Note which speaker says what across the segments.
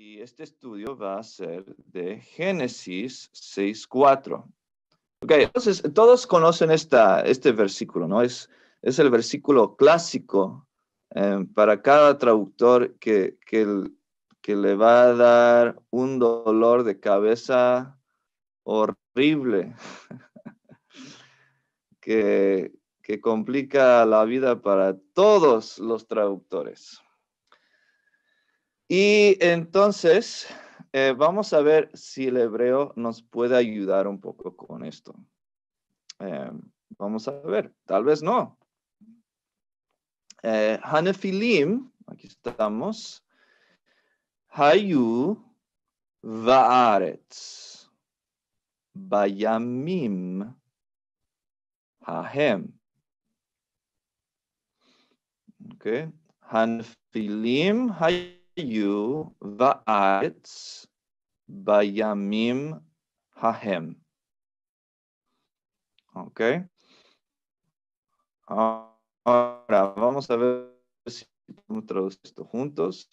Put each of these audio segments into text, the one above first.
Speaker 1: Y este estudio va a ser de Génesis 6.4. Ok, entonces todos conocen este versículo, ¿no? Es, es el versículo clásico eh, para cada traductor que, que, le va a dar un dolor de cabeza horrible que complica la vida para todos los traductores. Y entonces, eh, vamos a ver si el hebreo nos puede ayudar un poco con esto. Eh, vamos a ver, tal vez no. Eh, Hanefilim, aquí estamos. Hayu va'aretz. Bayamim hahem. Okay. Hanfilim hayu Yu בארץ bayamim hahem. ¿Ok? Ahora vamos a ver si podemos traducir esto juntos.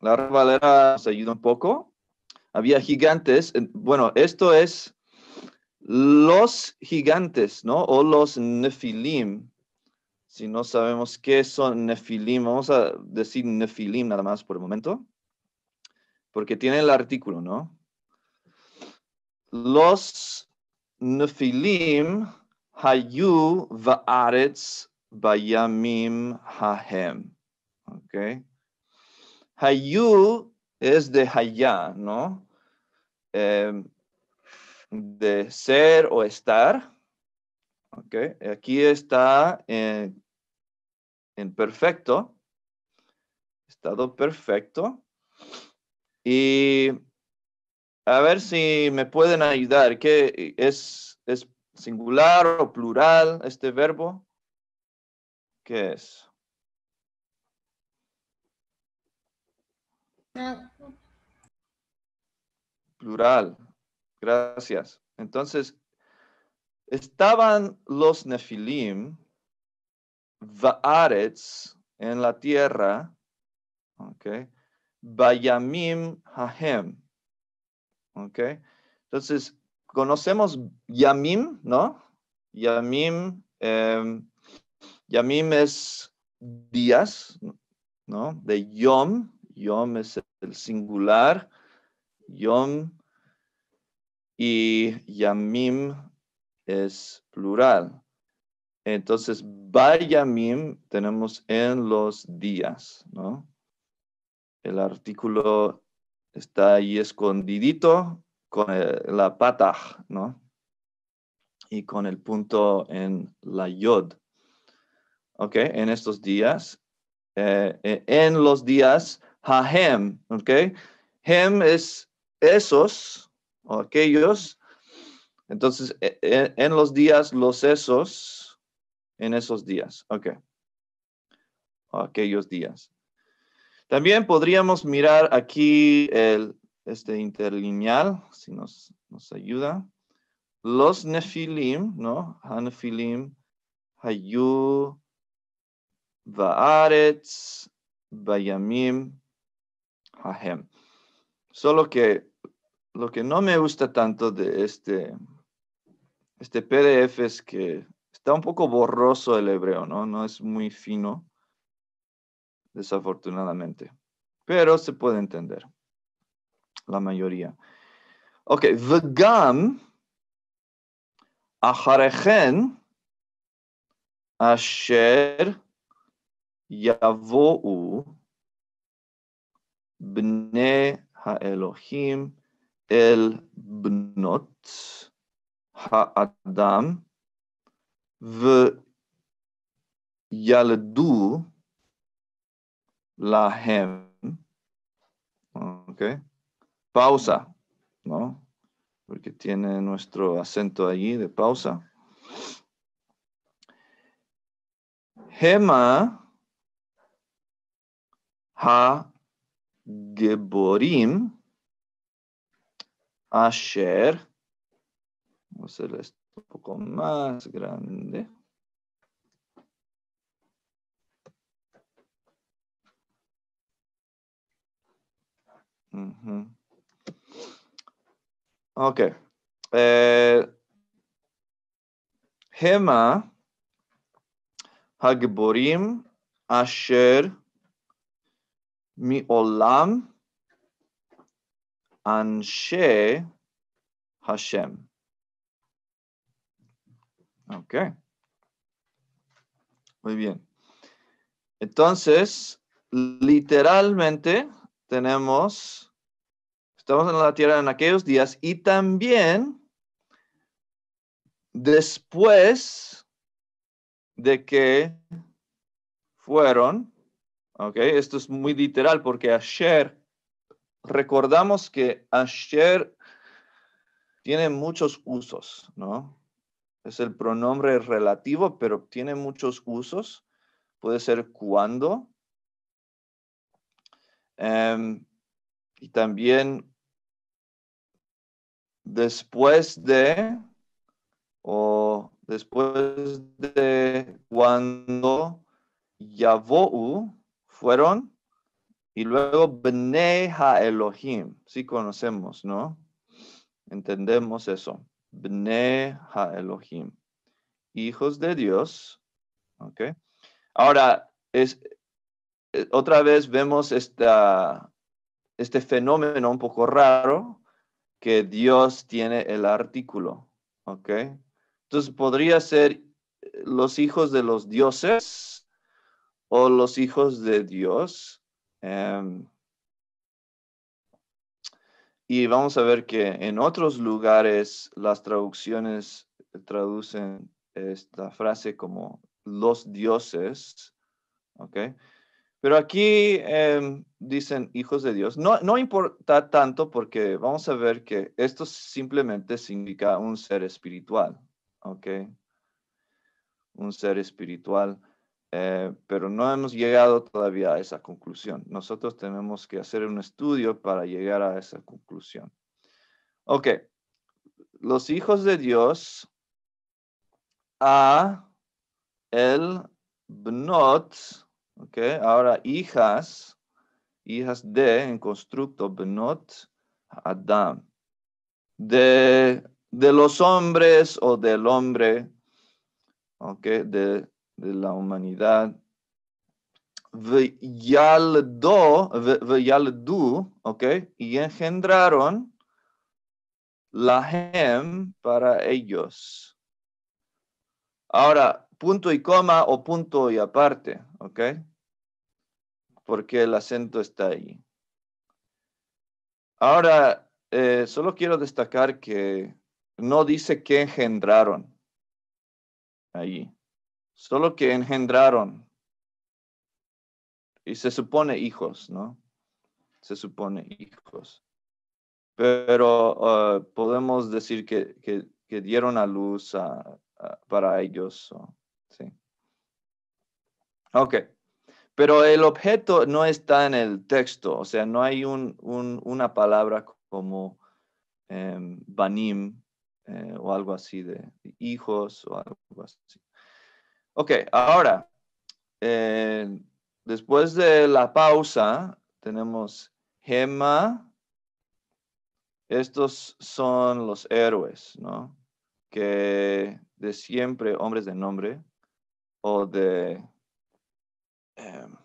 Speaker 1: La revalera nos ayuda un poco. Había gigantes. Bueno, esto es los gigantes, ¿no? O los nefilim. Si no sabemos qué son nefilim, vamos a decir nefilim nada más por el momento, porque tiene el artículo, ¿no? Los nefilim hayu va'aretz bayamim hahem. ¿Ok? Hayu es de haya, ¿no? Eh, de ser o estar. ¿Ok? Aquí está eh, en perfecto, estado perfecto. Y a ver si me pueden ayudar. ¿Qué es, es singular o plural este verbo? ¿Qué es? Plural. Gracias. Entonces, estaban los nefilim Va'aretz, en la tierra, okay, Bayamim Hahem, okay. Entonces, conocemos Yamim, ¿no? Yamim, em, Yamim es días, ¿no? De Yom, Yom es el singular, Yom y Yamim es plural. Entonces, Bayamim tenemos en los días, ¿no? El artículo está ahí escondidito con eh, la pata, ¿no? Y con el punto en la yod. ¿Ok? En estos días. Eh, eh, en los días, hahem, ¿ok? Hem es esos o aquellos. Entonces, e, e, en los días, los esos en esos días. Ok. Aquellos días. También podríamos mirar aquí el, este interlineal, si nos, nos ayuda. Los Nefilim, ¿no? Hanfilim, Hayu, Vaaretz, Bayamim, Hahem. Solo que lo que no me gusta tanto de este, este PDF es que está un poco borroso el hebreo, ¿no? No es muy fino, desafortunadamente. Pero se puede entender, la mayoría. Ok, V'gam. aharechen, asher, yavou, bne haElohim, el bnot, haAdam, la lahem. Ok. Pausa, ¿no? Porque tiene nuestro acento allí de pausa. Hema ha geborim asher. hacer un poco más grande. Ok. Eh, Hema Hagborim Asher Miolam Anshe Hashem. Ok. Muy bien. Entonces, literalmente tenemos, estamos en la tierra en aquellos días y también después de que fueron, ok, esto es muy literal porque ayer, recordamos que ayer tiene muchos usos, ¿no? Es el pronombre relativo, pero tiene muchos usos. Puede ser cuando. Em, y también después de o después de cuando yavu fueron y luego Bnei Elohim, sí conocemos, ¿no? Entendemos eso. Elohim, hijos de Dios. ¿ok? Ahora, es, eh, otra vez vemos esta, este fenómeno un poco raro que Dios tiene el artículo. ¿Ok? Entonces podría ser los hijos de los dioses o los hijos de Dios. Em, y vamos a ver que en otros lugares las traducciones traducen esta frase como los dioses, ¿ok? Pero aquí em, dicen hijos de Dios. No, no importa tanto porque vamos a ver que esto simplemente significa un ser espiritual, ¿ok? Un ser espiritual. Eh, pero no hemos llegado todavía a esa conclusión. Nosotros tenemos que hacer un estudio para llegar a esa conclusión. Ok, los hijos de Dios a el bnot, ok, ahora hijas, hijas de, en constructo bnot, Adam, de, de los hombres o del hombre, ok, de de la humanidad. Veyaldo, veyaldu, ok, y engendraron la hem para ellos. Ahora, punto y coma o punto y aparte, ok, porque el acento está ahí. Ahora, eh, solo quiero destacar que no dice que engendraron Ahí solo que engendraron. Y se supone hijos, ¿no? Se supone hijos. Pero uh, podemos decir que, que, dieron a luz para ellos. sí. Ok. Pero el objeto no está en el texto, o sea, no hay un, una palabra como em, banim eh, o algo así de hijos o algo así. Ok, ahora, eh, después de la pausa, tenemos Gema. Estos son los héroes, ¿no? Que de siempre, hombres de nombre, o de... Em,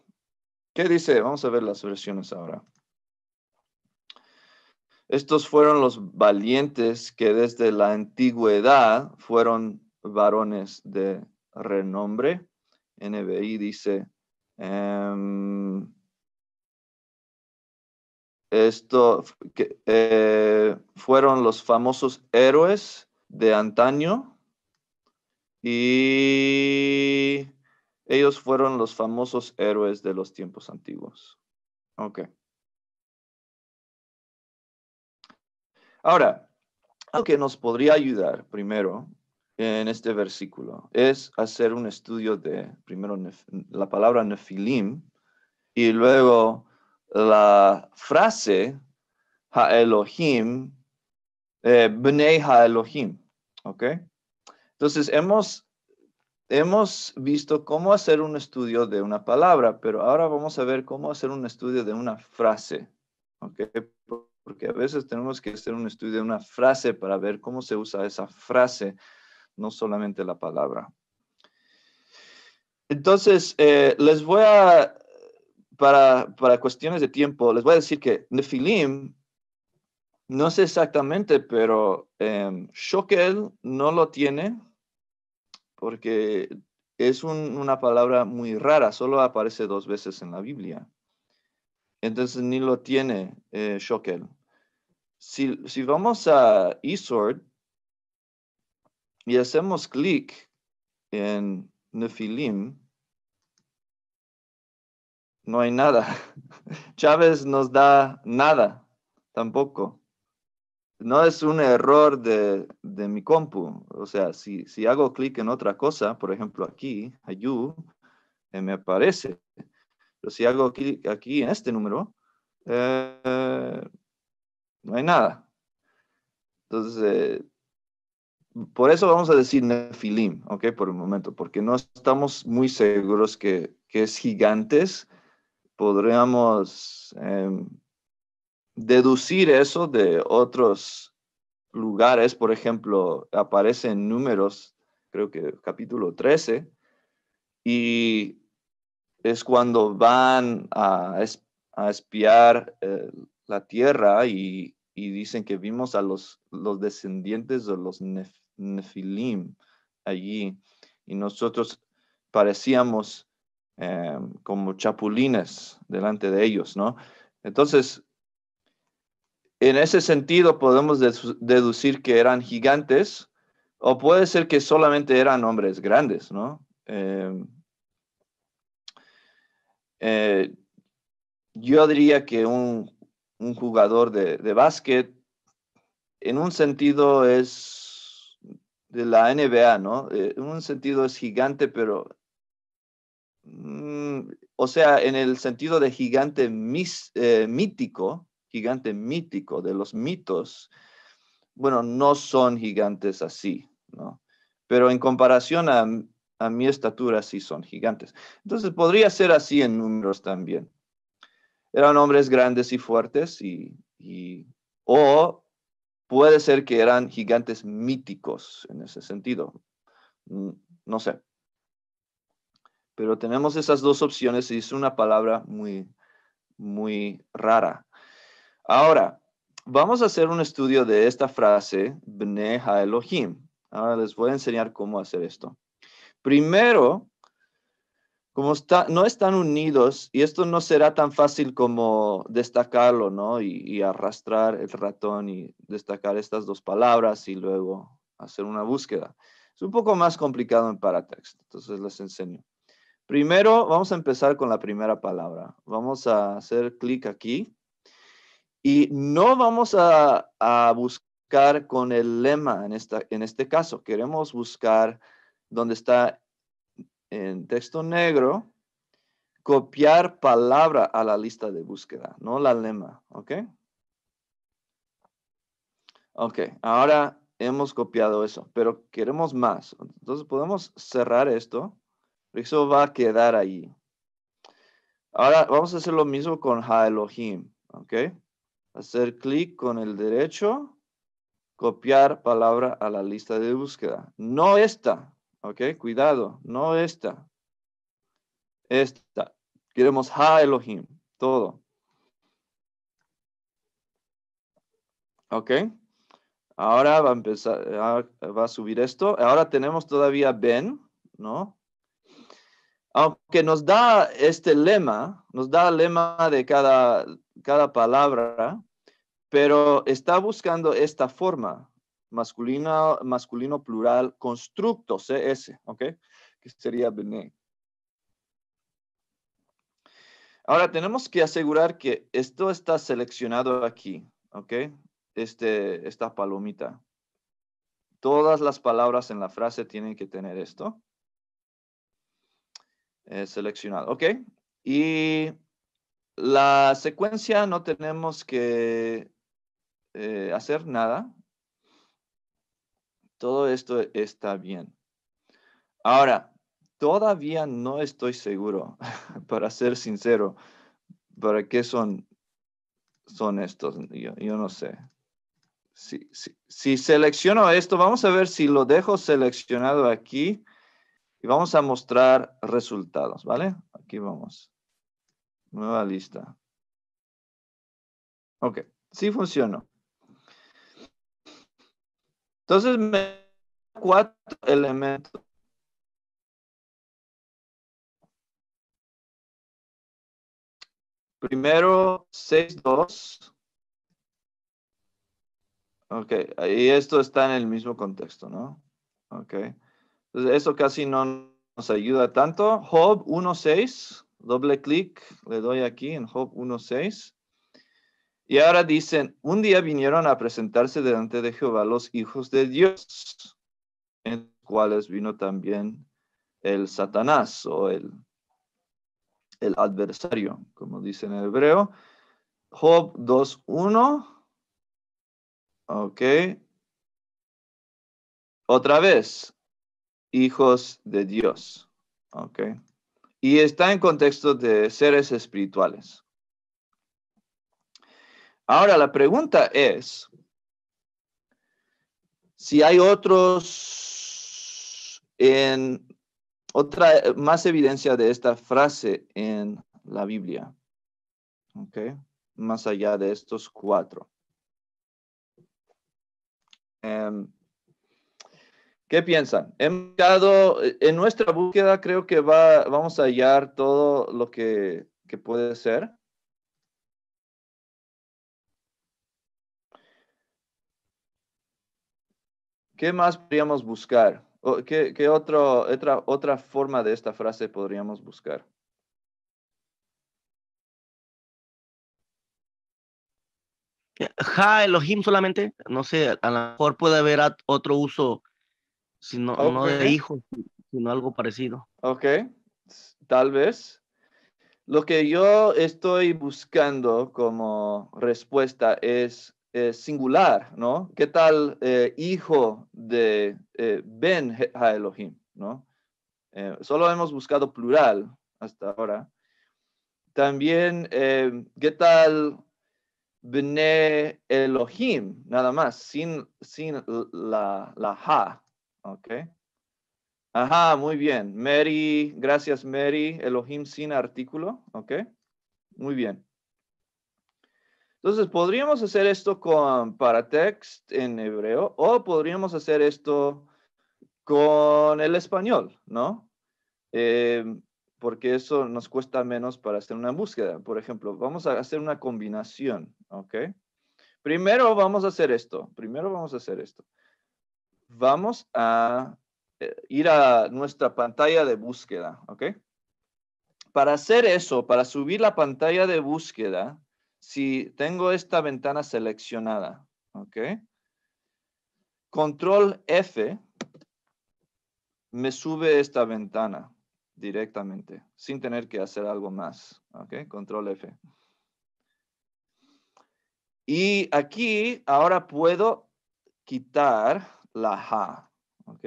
Speaker 1: ¿Qué dice? Vamos a ver las versiones ahora. Estos fueron los valientes que desde la antigüedad fueron varones de renombre. NBI dice, em, esto, que, eh, fueron los famosos héroes de antaño y ellos fueron los famosos héroes de los tiempos antiguos. Ok. Ahora, algo que nos podría ayudar primero en este versículo es hacer un estudio de primero la palabra nefilim y luego la frase ha Elohim, eh, Bnei ha Elohim. ¿Ok? Entonces hemos, hemos visto cómo hacer un estudio de una palabra, pero ahora vamos a ver cómo hacer un estudio de una frase. ¿Ok? Porque a veces tenemos que hacer un estudio de una frase para ver cómo se usa esa frase no solamente la palabra. Entonces, eh, les voy a, para, para, cuestiones de tiempo, les voy a decir que Nefilim, no sé exactamente, pero eh, Shokel no lo tiene porque es una palabra muy rara, solo aparece dos veces en la Biblia. Entonces ni lo tiene eh, Shokel. Si, si, vamos a Isord, y hacemos clic en Nefilim, no hay nada. Chávez nos da nada, tampoco. No es un error de, mi compu. O sea, si, si hago clic en otra cosa, por ejemplo aquí, Ayu, eh, me aparece. Pero si hago clic aquí en este número, eh, no hay nada. Entonces, eh, por eso vamos a decir Nefilim, ¿ok? Por el momento, porque no estamos muy seguros que, es gigantes. Podríamos em, deducir eso de otros lugares. Por ejemplo, aparece en números, creo que capítulo 13, y es cuando van a, espiar eh, la tierra y, dicen que vimos a los, los descendientes de los nefilim nefilim allí y nosotros parecíamos em, como chapulines delante de ellos, ¿no? Entonces, en ese sentido podemos deducir que eran gigantes o puede ser que solamente eran hombres grandes, ¿no? Em, eh, yo diría que un, jugador de, de básquet, en un sentido, es de la NBA, ¿no? Eh, en un sentido es gigante, pero... Mm, o sea, en el sentido de gigante eh, mítico, gigante mítico de los mitos, bueno, no son gigantes así, ¿no? Pero en comparación a, mi estatura, sí son gigantes. Entonces, podría ser así en números también. Eran hombres grandes y fuertes y, y o Puede ser que eran gigantes míticos en ese sentido. Mm, no sé. Pero tenemos esas dos opciones y es una palabra muy, muy rara. Ahora, vamos a hacer un estudio de esta frase, Bneja Elohim. Ahora les voy a enseñar cómo hacer esto. Primero, como no están unidos, y esto no será tan fácil como destacarlo, ¿no? Y, arrastrar el ratón y destacar estas dos palabras y luego hacer una búsqueda. Es un poco más complicado en Paratext, entonces les enseño. Primero, vamos a empezar con la primera palabra. Vamos a hacer clic aquí y no vamos a, buscar con el lema en, esta, en este caso. Queremos buscar donde está en texto negro, copiar palabra a la lista de búsqueda, no la lema, ¿ok? Ok, ahora hemos copiado eso, pero queremos más. Entonces podemos cerrar esto. Eso va a quedar ahí. Ahora vamos a hacer lo mismo con Ha Elohim, ¿ok? Hacer clic con el derecho, copiar palabra a la lista de búsqueda. No esta, Ok, cuidado, no esta. Esta. Queremos Ha Elohim, todo. Ok. Ahora va a empezar, ah, va a subir esto. Ahora tenemos todavía Ben, ¿no? Aunque nos da este lema, nos da el lema de cada, cada palabra, pero está buscando esta forma, masculino, masculino plural, constructo, CS, ¿ok? Que sería bene. Ahora tenemos que asegurar que esto está seleccionado aquí, ¿ok? Este, esta palomita. Todas las palabras en la frase tienen que tener esto. Eh, seleccionado, ¿ok? Y la secuencia no tenemos que eh, hacer nada. Todo esto está bien. Ahora, todavía no estoy seguro, para ser sincero, para qué son, son estos. Yo, no sé. Si, si, selecciono esto, vamos a ver si lo dejo seleccionado aquí y vamos a mostrar resultados, ¿vale? Aquí vamos. Nueva lista. Ok, sí funcionó.
Speaker 2: Entonces, me cuatro elementos.
Speaker 1: Primero, 6.2. Ok, y esto está en el mismo contexto, ¿no? Ok. Entonces, eso casi no nos ayuda tanto. Job 1.6, doble clic, le doy aquí en Job 1.6. Y ahora dicen, un día vinieron a presentarse delante de Jehová los hijos de Dios, en los cuales vino también el Satanás o el, el adversario, como dice en hebreo. Job 2.1. Ok. Otra vez, hijos de Dios. Ok. Y está en contexto de seres espirituales. Ahora la pregunta es si hay otros en otra más evidencia de esta frase en la Biblia. Ok, Más allá de estos cuatro. Em, ¿Qué piensan? Hemos en nuestra búsqueda creo que va, vamos a hallar todo lo que puede ser. ¿Qué más podríamos buscar? ¿Qué, otra, otra forma de esta frase podríamos buscar?
Speaker 2: Ja Elohim solamente, no sé, a lo mejor puede haber otro uso, sino, no de hijo, sino algo parecido.
Speaker 1: Ok, tal vez. Lo que yo estoy buscando como respuesta es eh, singular, ¿no? ¿Qué tal eh, hijo de eh, Ben Elohim, ¿no? solo hemos buscado plural hasta ahora. También, ¿qué tal Bene Elohim, nada más, sin, sin la, la ha. ¿Ok? Ajá, muy bien. Mary, gracias Mary. Elohim sin artículo. ¿Ok? Muy bien. Entonces, podríamos hacer esto con paratext en hebreo o podríamos hacer esto con el español, ¿no? Eh, porque eso nos cuesta menos para hacer una búsqueda. Por ejemplo, vamos a hacer una combinación, ¿ok? Primero vamos a hacer esto. Primero vamos a hacer esto. Vamos a eh, ir a nuestra pantalla de búsqueda, ¿ok? Para hacer eso, para subir la pantalla de búsqueda, si tengo esta ventana seleccionada, ¿ok? Control F me sube esta ventana directamente, sin tener que hacer algo más, ¿ok? Control F. Y aquí ahora puedo quitar la J. ¿ok?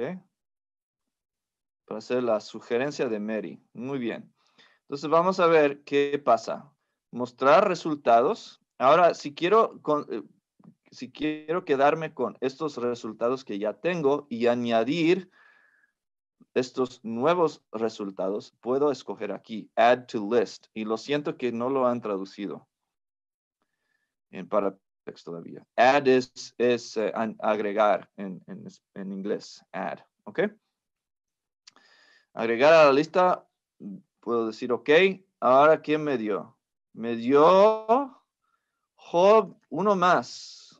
Speaker 1: Para hacer la sugerencia de Mary. Muy bien. Entonces vamos a ver qué pasa mostrar resultados. Ahora, si quiero, eh, si quiero quedarme con estos resultados que ya tengo y añadir estos nuevos resultados, puedo escoger aquí, Add to List. Y lo siento que no lo han traducido en Paratext todavía. Add es, eh, es agregar en, inglés, add, ¿ok? Agregar a la lista, puedo decir, ok, ahora ¿quién me dio? me dio Job uno más.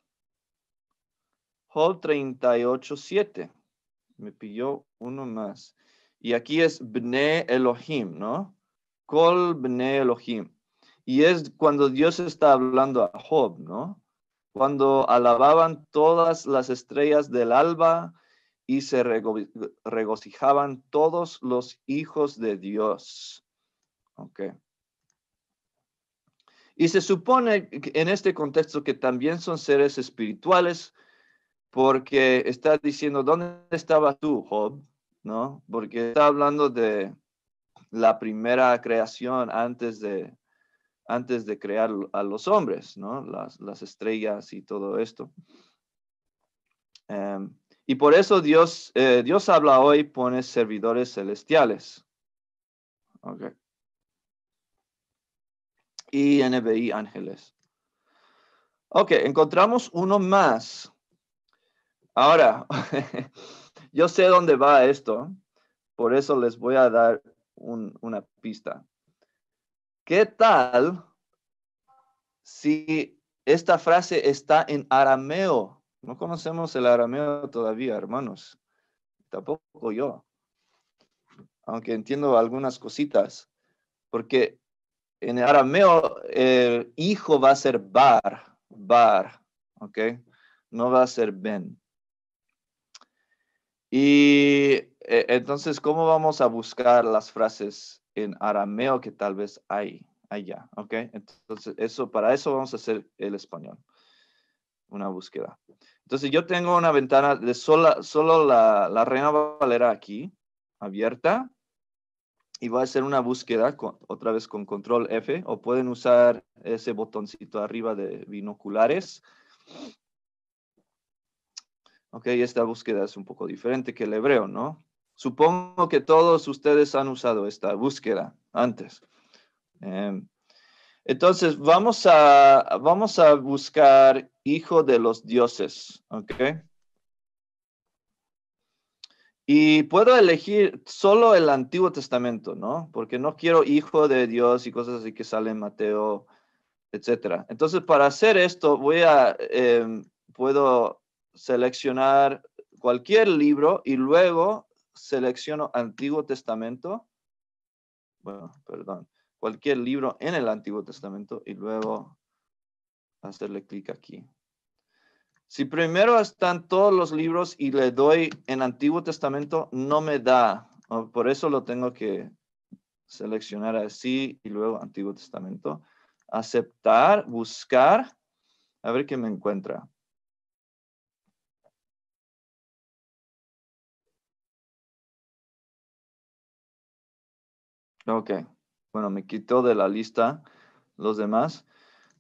Speaker 1: Job 38.7. Me pilló uno más. Y aquí es Bne Elohim, ¿no? Col Bne Elohim. Y es cuando Dios está hablando a Job, ¿no? Cuando alababan todas las estrellas del alba y se regocijaban todos los hijos de Dios. Okay. Y se supone en este contexto que también son seres espirituales, porque está diciendo, ¿dónde estabas tú, Job? ¿No? Porque está hablando de la primera creación antes de, antes de crear a los hombres, ¿no? Las, las estrellas y todo esto. Em, y por eso Dios, eh, Dios habla hoy, pone servidores celestiales. Okay y NBI Ángeles. Ok, encontramos uno más. Ahora, yo sé dónde va esto, por eso les voy a dar una pista. ¿Qué tal si esta frase está en arameo? No conocemos el arameo todavía, hermanos. Tampoco yo. Aunque entiendo algunas cositas. Porque en arameo, el eh, hijo va a ser bar, bar, ¿ok? No va a ser ben. Y eh, entonces, ¿cómo vamos a buscar las frases en arameo que tal vez hay allá? ¿Ok? Entonces, eso, para eso vamos a hacer el español, una búsqueda. Entonces, yo tengo una ventana de sola, solo la, la Reina Valera aquí, abierta, y va a hacer una búsqueda otra vez con control F o pueden usar ese botoncito arriba de binoculares. Ok, esta búsqueda es un poco diferente que el hebreo, ¿no? Supongo que todos ustedes han usado esta búsqueda antes. Em, entonces, vamos a, vamos a buscar hijo de los dioses, ¿ok? Y puedo elegir solo el Antiguo Testamento, ¿no? Porque no quiero hijo de Dios y cosas así que salen Mateo, etc. Entonces, para hacer esto, voy a, em, puedo seleccionar cualquier libro y luego selecciono Antiguo Testamento. Bueno, perdón. Cualquier libro en el Antiguo Testamento y luego hacerle clic aquí. Si primero están todos los libros y le doy en Antiguo Testamento, no me da. Ah, por eso lo tengo que seleccionar así y luego Antiguo Testamento. Aceptar, buscar, a ver qué me encuentra. Ok, bueno, me quitó de la lista los demás.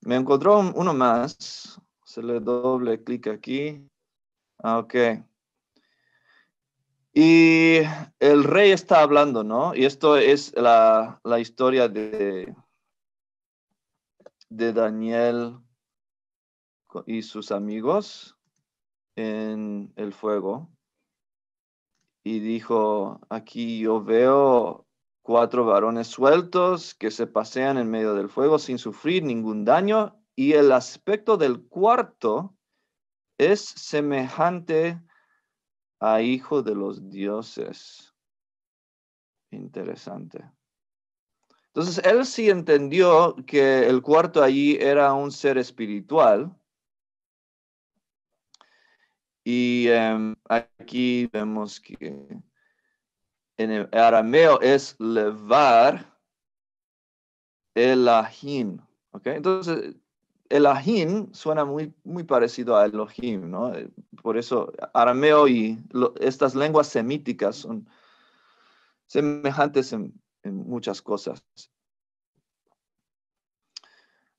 Speaker 1: Me encontró uno más, se le doble clic aquí. Ah, ok. Y el rey está hablando, ¿no? Y esto es la, la historia de, de Daniel y sus amigos en el fuego. Y dijo, aquí yo veo cuatro varones sueltos que se pasean en medio del fuego sin sufrir ningún daño y el aspecto del cuarto es semejante a hijo de los dioses. Interesante. Entonces, él sí entendió que el cuarto allí era un ser espiritual. Y em, aquí vemos que en el arameo es levar el ajín. ¿ok? Entonces, el ajín suena muy, muy parecido a Elohim, ¿no? Eh, por eso arameo y estas lenguas semíticas son semejantes en, en muchas cosas.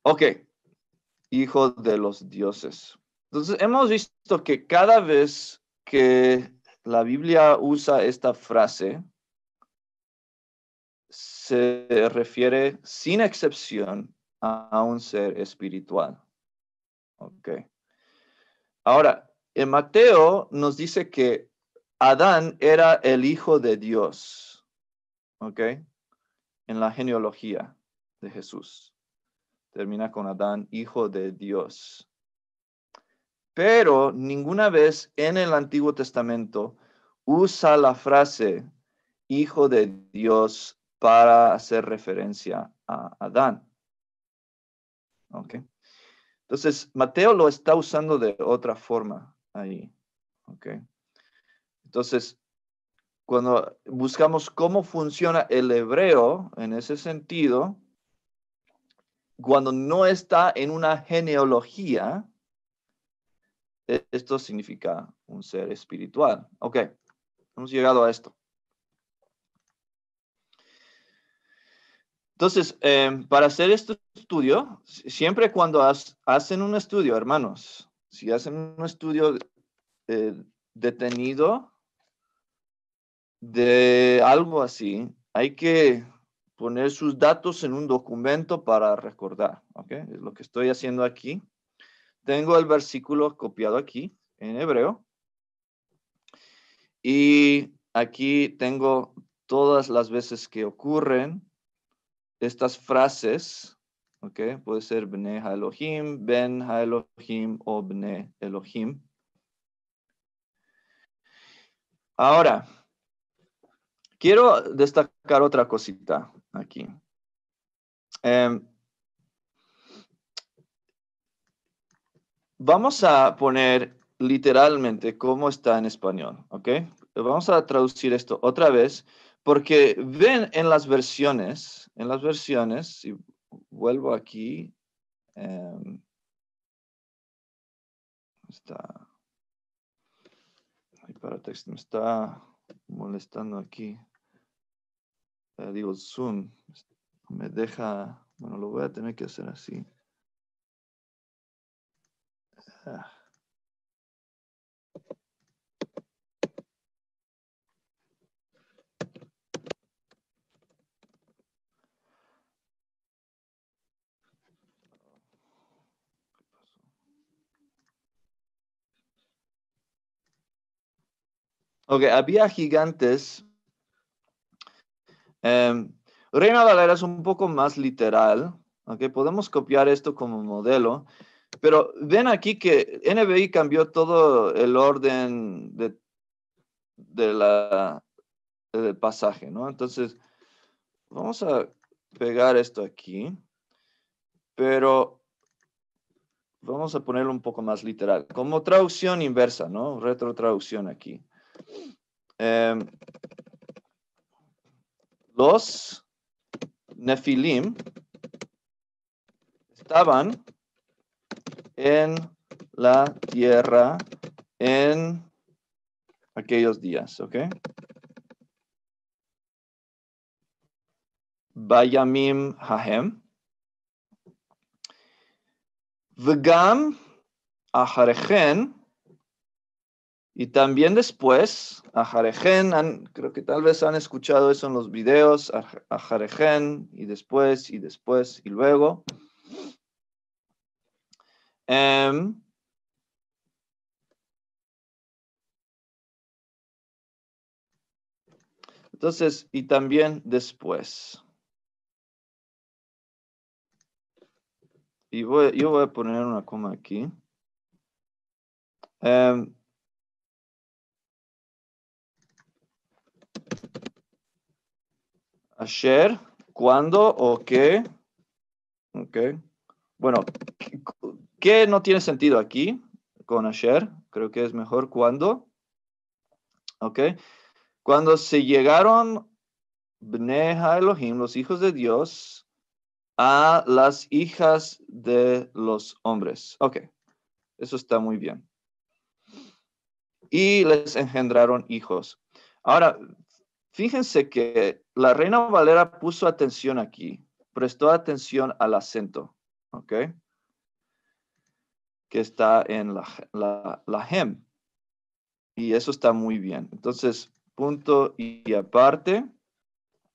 Speaker 1: Ok, hijo de los dioses. Entonces, hemos visto que cada vez que la Biblia usa esta frase, se refiere sin excepción a un ser espiritual. Ok. Ahora, en Mateo nos dice que Adán era el hijo de Dios. Ok. En la genealogía de Jesús. Termina con Adán, hijo de Dios. Pero ninguna vez en el Antiguo Testamento usa la frase hijo de Dios para hacer referencia a Adán. Okay. Entonces, Mateo lo está usando de otra forma ahí. Okay. Entonces, cuando buscamos cómo funciona el hebreo en ese sentido, cuando no está en una genealogía, esto significa un ser espiritual. Ok, hemos llegado a esto. Entonces, eh, para hacer este estudio, siempre cuando hacen un estudio, hermanos, si hacen un estudio eh, detenido de algo así, hay que poner sus datos en un documento para recordar, ¿ok? Es lo que estoy haciendo aquí. Tengo el versículo copiado aquí en hebreo. Y aquí tengo todas las veces que ocurren estas frases, ¿ok? Puede ser Bne Ha Elohim, Ben Ha Elohim o Bne Elohim. Ahora, quiero destacar otra cosita aquí. Em, vamos a poner literalmente cómo está en español, ¿ok? Vamos a traducir esto otra vez porque ven en las versiones, en las versiones, si vuelvo aquí, em, está, para texto, me está molestando aquí, eh, digo Zoom, me deja, bueno, lo voy a
Speaker 2: tener que hacer así. Ah.
Speaker 1: Ok, había gigantes. Em, Reina Valera es un poco más literal. Okay, podemos copiar esto como modelo. Pero ven aquí que NBI cambió todo el orden de, de la, del pasaje, ¿no? Entonces, vamos a pegar esto aquí, pero vamos a ponerlo un poco más literal, como traducción inversa, ¿no? Retrotraducción aquí. Em, los Nefilim estaban en la tierra en aquellos días, ¿ok? Bayamim Hahem. Vegam Aharechen y también después, a han, creo que tal vez han escuchado eso en los videos, a Jaregen y después, y después, y luego.
Speaker 2: Em,
Speaker 1: entonces, y también después. Y voy, yo voy a poner una coma aquí. Em, Ayer, ¿cuándo o qué? Ok. Bueno, ¿qué no tiene sentido aquí con ayer? Creo que es mejor cuando, Ok. Cuando se llegaron Bneja Elohim, los hijos de Dios, a las hijas de los hombres. Ok. Eso está muy bien. Y les engendraron hijos. Ahora, Fíjense que la Reina Valera puso atención aquí, prestó atención al acento, ¿ok? Que está en la, la, gem. Y eso está muy bien. Entonces, punto y aparte.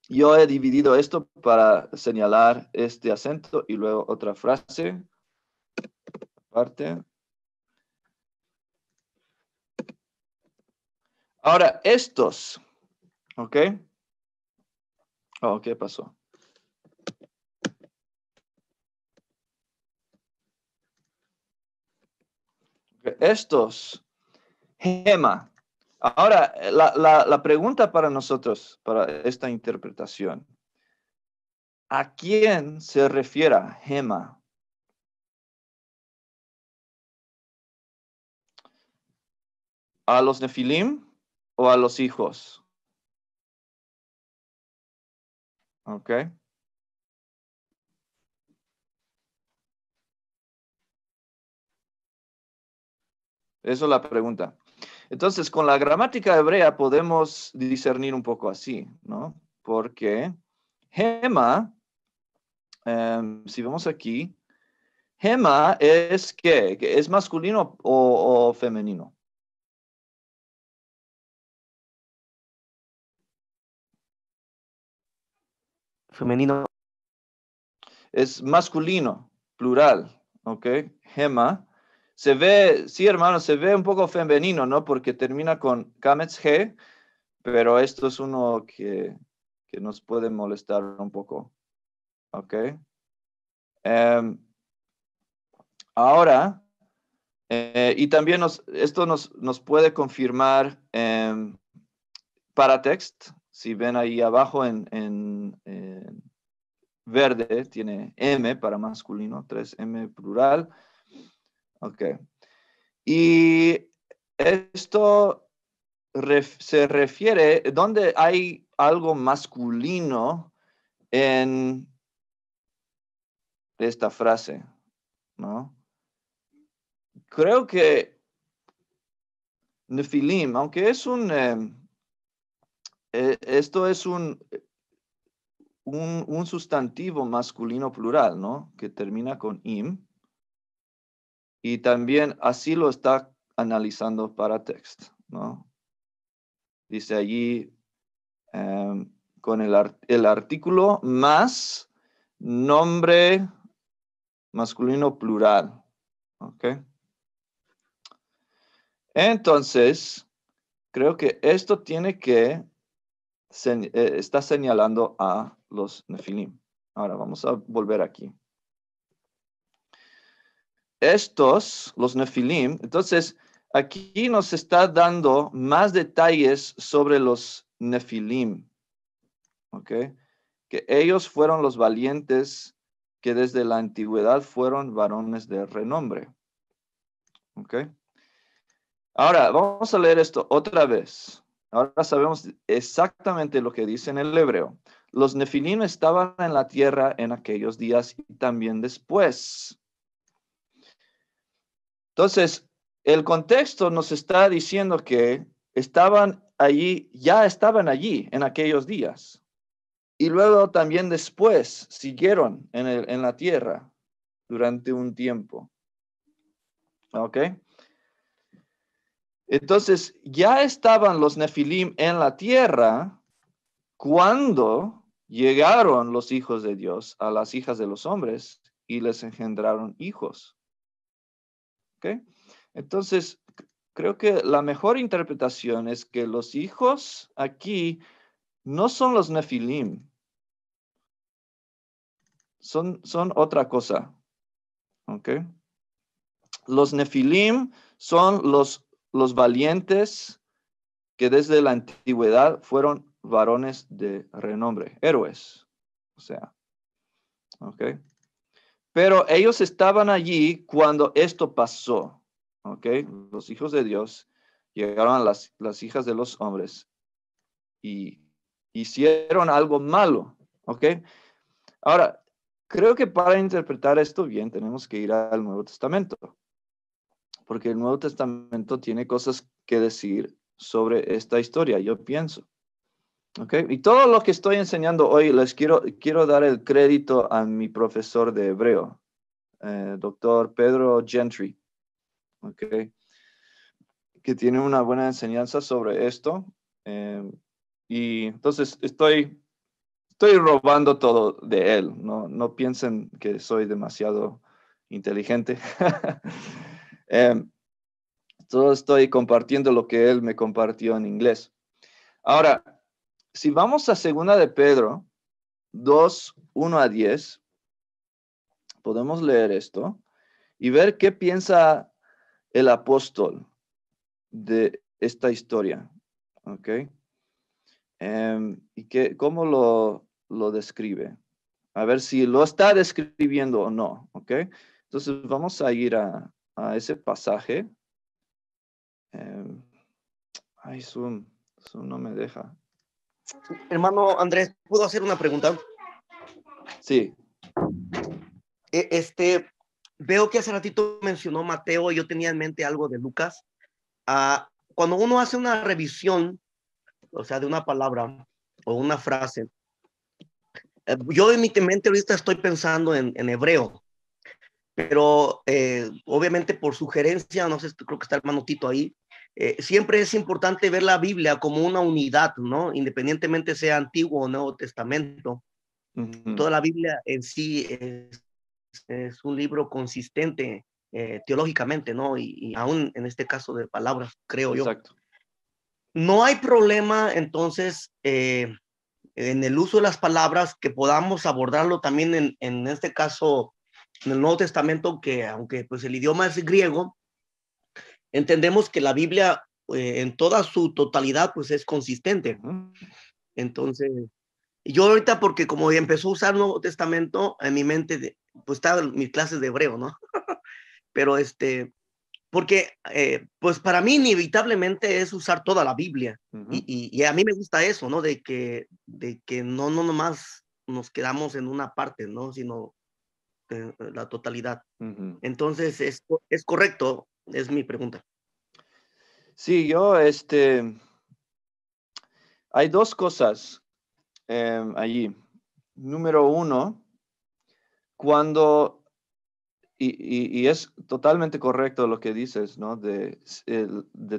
Speaker 1: Yo he dividido esto para señalar este acento y luego otra frase. Aparte. Ahora, estos ¿Ok? Oh, ¿qué pasó? Estos, gema. Ahora, la, pregunta para nosotros, para esta interpretación. ¿A quién se refiere gema? ¿A los nefilim o a los hijos?
Speaker 2: Ok. Eso
Speaker 1: es la pregunta. Entonces, con la gramática hebrea podemos discernir un poco así, ¿no? Porque gema, em, si vemos aquí, gema es qué? ¿Es masculino o femenino? femenino. Es masculino, plural, ¿ok? Gema. Se ve, sí, hermano, se ve un poco femenino, ¿no? Porque termina con Kametz G, pero esto es uno que, nos puede molestar un poco, ¿ok? Em, ahora, eh, y también nos, esto nos, puede confirmar em, para Paratext, si ven ahí abajo en, verde, tiene M para masculino, 3M plural. Ok. Y esto se refiere donde hay algo masculino en esta frase, ¿no? Creo que Nefilim, aunque es un... Em, eh, esto es eh, un, un, sustantivo masculino plural, ¿no? Que termina con im. Y también así lo está analizando para text, ¿no? Dice allí em, con el, el artículo más nombre masculino plural, ¿ok? Entonces, creo que esto tiene que eh, está señalando a los Nefilim. Ahora vamos a volver aquí. Estos, los Nefilim, entonces aquí nos está dando más detalles sobre los Nefilim. ¿Ok? Que ellos fueron los valientes que desde la antigüedad fueron varones de renombre. ¿Ok? Ahora, vamos a leer esto otra vez. Ahora sabemos exactamente lo que dice en el hebreo. Los nefilim estaban en la tierra en aquellos días y también después. Entonces, el contexto nos está diciendo que estaban allí, ya estaban allí en aquellos días. Y luego también después siguieron en, en la tierra durante un tiempo. ¿Ok? Entonces, ya estaban los nefilim en la tierra cuando llegaron los hijos de Dios a las hijas de los hombres y les engendraron hijos. Entonces, creo que la mejor interpretación es que los hijos aquí no son los nefilim, son, son otra cosa. Los nefilim son los los valientes que desde la antigüedad fueron varones de renombre, héroes. O sea, ok. Pero ellos estaban allí cuando esto pasó, ok. Los hijos de Dios llegaron a las, las hijas de los hombres y hicieron algo malo, ok. Ahora, creo que para interpretar esto bien tenemos que ir al Nuevo Testamento porque el Nuevo Testamento tiene cosas que decir sobre esta historia, yo pienso. Y todo lo que estoy enseñando hoy, les quiero, quiero dar el crédito a mi profesor de hebreo, eh, doctor Pedro Gentry, que tiene una buena enseñanza sobre esto. Eh, y entonces estoy, estoy robando todo de él. No, no piensen que soy demasiado inteligente. todo em, estoy compartiendo lo que él me compartió en inglés. Ahora, si vamos a segunda de Pedro 2, 1 a 10, podemos leer esto y ver qué piensa el apóstol de esta historia. ¿Ok? Em, ¿Y que cómo lo, lo, describe? A ver si lo está describiendo o no. ¿Ok? Entonces vamos a ir a, a ese pasaje.
Speaker 2: Em, ay, Zoom, Zoom no me deja. Hermano Andrés, ¿puedo hacer una pregunta? Sí. E, este, veo que hace ratito mencionó Mateo, yo tenía en mente algo de Lucas. Ah, cuando uno hace una revisión, o sea, de una palabra o una frase, eh, yo en mi mente ahorita estoy pensando en hebreo, pero eh, obviamente por sugerencia, no sé, creo que está el manotito ahí, eh, siempre es importante ver la Biblia como una unidad, ¿no? Independientemente sea Antiguo o Nuevo Testamento. Toda la Biblia en sí es, un libro consistente eh, teológicamente, ¿no? Y, aún en este caso de palabras, creo Exacto. yo. No hay problema entonces en el uso de las palabras que podamos abordarlo también en, en este caso en el Nuevo Testamento que, aunque pues el idioma es griego, entendemos que la Biblia eh, en toda su totalidad pues es consistente. Entonces, yo ahorita porque como empezó a usar Nuevo Testamento, en mi mente pues estaban mis clases de hebreo, ¿no? Pero este, porque eh, pues para mí inevitablemente es usar toda la Biblia y, y, a mí me gusta eso, ¿no? De que, de que no, no nomás nos quedamos en una parte, ¿no? Sino eh, la totalidad. Entonces, ¿es, ¿es correcto? Es mi pregunta.
Speaker 1: Sí, yo, este, hay dos cosas em, allí. Número uno, cuando, y, es totalmente correcto lo que dices, ¿no? De,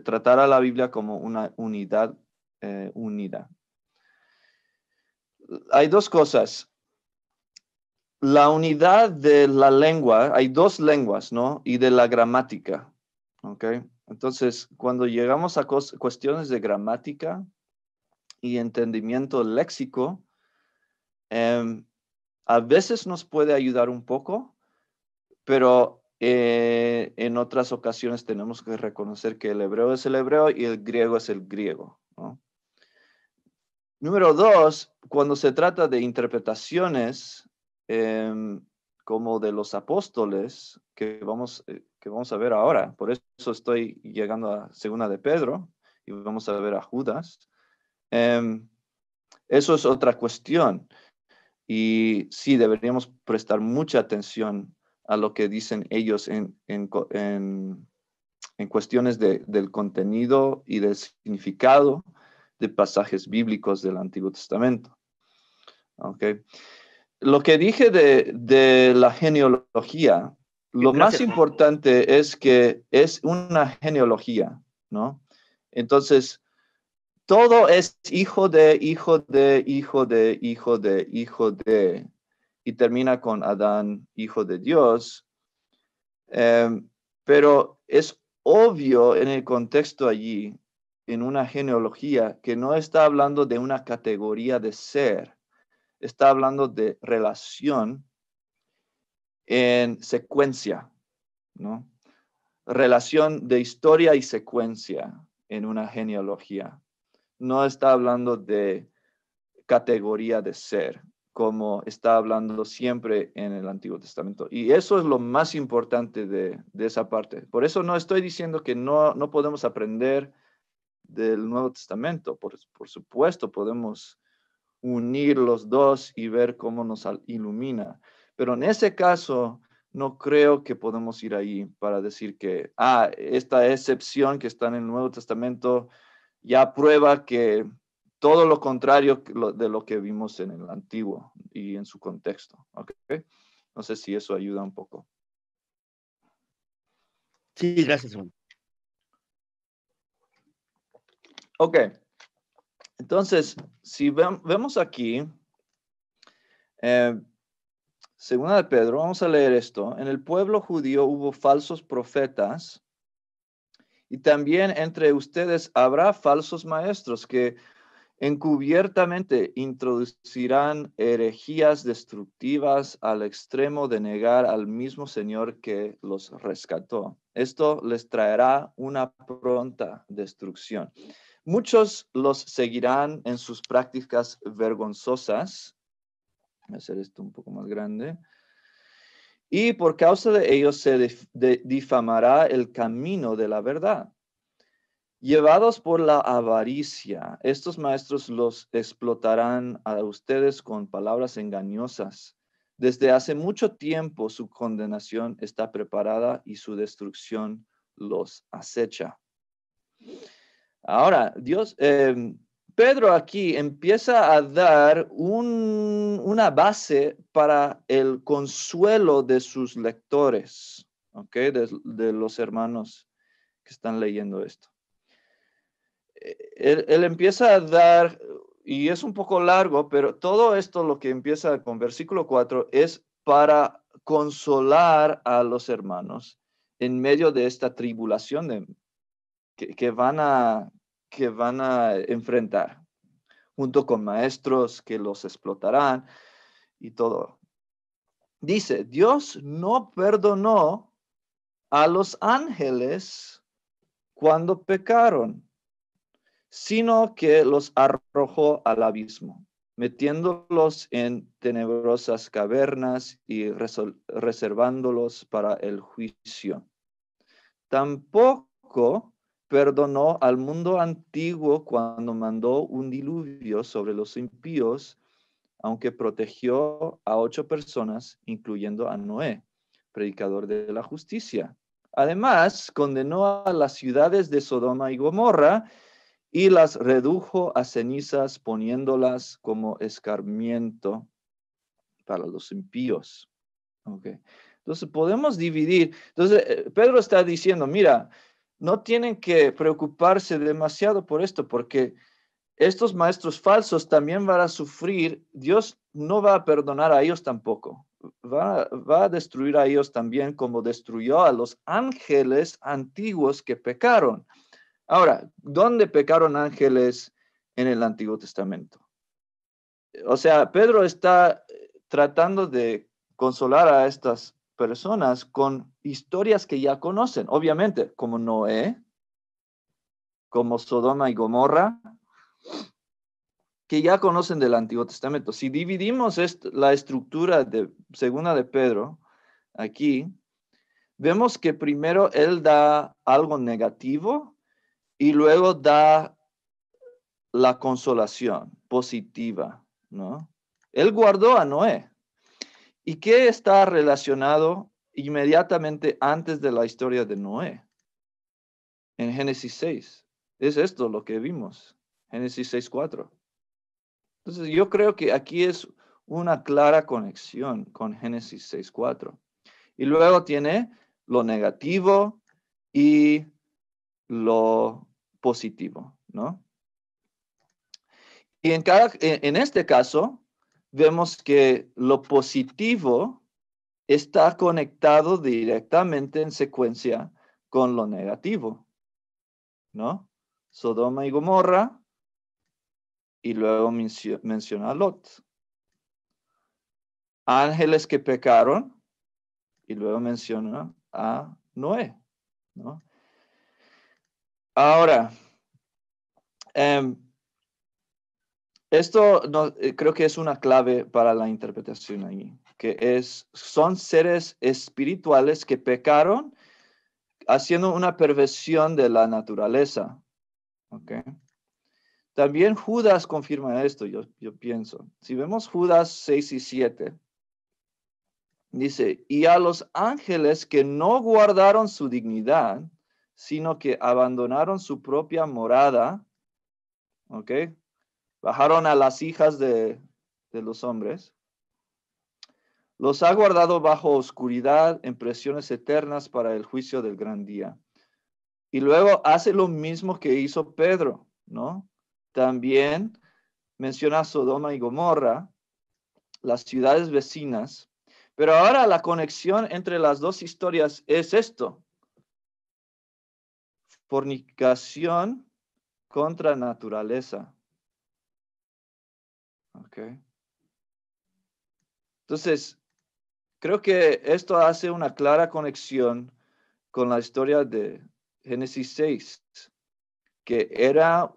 Speaker 1: tratar a la Biblia como una unidad eh, unida. Hay dos cosas la unidad de la lengua, hay dos lenguas, ¿no? Y de la gramática, ¿ok? Entonces, cuando llegamos a cuestiones de gramática y entendimiento léxico, em, a veces nos puede ayudar un poco, pero eh, en otras ocasiones tenemos que reconocer que el hebreo es el hebreo y el griego es el griego, ¿no? Número dos, cuando se trata de interpretaciones Em, como de los apóstoles que vamos, eh, que vamos a ver ahora. Por eso estoy llegando a segunda de Pedro y vamos a ver a Judas. Em, eso es otra cuestión. Y sí, deberíamos prestar mucha atención a lo que dicen ellos en, en, cuestiones del contenido y del significado de pasajes bíblicos del Antiguo Testamento. Okay lo que dije de, de la genealogía, lo más importante es que es una genealogía, ¿no? Entonces, todo es hijo de, hijo de, hijo de, hijo de, hijo de, y termina con Adán, hijo de Dios. Em, pero es obvio en el contexto allí, en una genealogía, que no está hablando de una categoría de ser, está hablando de relación en secuencia, ¿no? Relación de historia y secuencia en una genealogía. No está hablando de categoría de ser, como está hablando siempre en el Antiguo Testamento. Y eso es lo más importante de, esa parte. Por eso no estoy diciendo que no, podemos aprender del Nuevo Testamento. Por, por supuesto, podemos unir los dos y ver cómo nos ilumina. Pero en ese caso, no creo que podemos ir ahí para decir que, ah, esta excepción que está en el Nuevo Testamento ya prueba que todo lo contrario de lo que vimos en el Antiguo y en su contexto. ¿okay? No sé si eso ayuda un poco. Sí, gracias. Juan. Ok, entonces, si vemos aquí, eh, según de Pedro, vamos a leer esto. En el pueblo judío hubo falsos profetas y también entre ustedes habrá falsos maestros que encubiertamente introducirán herejías destructivas al extremo de negar al mismo Señor que los rescató. Esto les traerá una pronta destrucción. Muchos los seguirán en sus prácticas vergonzosas. hacer esto un poco más grande. Y por causa de ellos se difamará el camino de la verdad. Llevados por la avaricia, estos maestros los explotarán a ustedes con palabras engañosas. Desde hace mucho tiempo su condenación está preparada y su destrucción los acecha. Ahora, Dios, em, Pedro aquí empieza a dar una base para el consuelo de sus lectores, ¿ok? De, los hermanos que están leyendo esto. Él, empieza a dar, y es un poco largo, pero todo esto lo que empieza con versículo 4 es para consolar a los hermanos en medio de esta tribulación de, que, van a, que van a enfrentar, junto con maestros que los explotarán y todo. Dice, Dios no perdonó a los ángeles cuando pecaron, sino que los arrojó al abismo, metiéndolos en tenebrosas cavernas y reservándolos para el juicio. Tampoco perdonó al mundo antiguo cuando mandó un diluvio sobre los impíos, aunque protegió a ocho personas, incluyendo a Noé, predicador de la justicia. Además, condenó a las ciudades de Sodoma y Gomorra y las redujo a cenizas poniéndolas como escarmiento para los impíos. Entonces podemos dividir. Entonces eh, Pedro está diciendo, mira, no tienen que preocuparse demasiado por esto, porque estos maestros falsos también van a sufrir, Dios no va a perdonar a ellos tampoco, va, a destruir a ellos también como destruyó a los ángeles antiguos que pecaron. Ahora, ¿dónde pecaron ángeles en el Antiguo Testamento? O sea, Pedro está eh, tratando de consolar a estas personas con historias que ya conocen, obviamente, como Noé, como Sodoma y Gomorra, que ya conocen del Antiguo Testamento. Si dividimos la estructura de Segunda de Pedro aquí, vemos que primero él da algo negativo y luego da la consolación positiva, ¿no? Él guardó a Noé. ¿Y qué está relacionado inmediatamente antes de la historia de Noé? En Génesis 6. Es esto lo que vimos. Génesis 6.4. Entonces yo creo que aquí es una clara conexión con Génesis 6.4. Y luego tiene lo negativo y lo positivo, ¿no? Y en, cada, en este caso, vemos que lo positivo está conectado directamente en secuencia con lo negativo, ¿no? Sodoma y Gomorra, y luego menciona a Lot. Ángeles que pecaron, y luego menciona a Noé, ¿no? Ahora, em, esto eh, creo que es una clave para la interpretación ahí que es, son seres espirituales que pecaron haciendo una perversión de la naturaleza. Okay. También Judas confirma esto, yo, yo pienso. Si vemos Judas 6 y 7, dice, y a los ángeles que no guardaron su dignidad, sino que abandonaron su propia morada, ¿ok? bajaron a las hijas de, de los hombres. Los ha guardado bajo oscuridad en presiones eternas para el juicio del gran día. Y luego hace lo mismo que hizo Pedro, ¿no? También menciona Sodoma y Gomorra, las ciudades vecinas. Pero ahora la conexión entre las dos historias es esto. Fornicación contra naturaleza. Ok. Entonces, creo que esto hace una clara conexión con la historia de Génesis 6, que era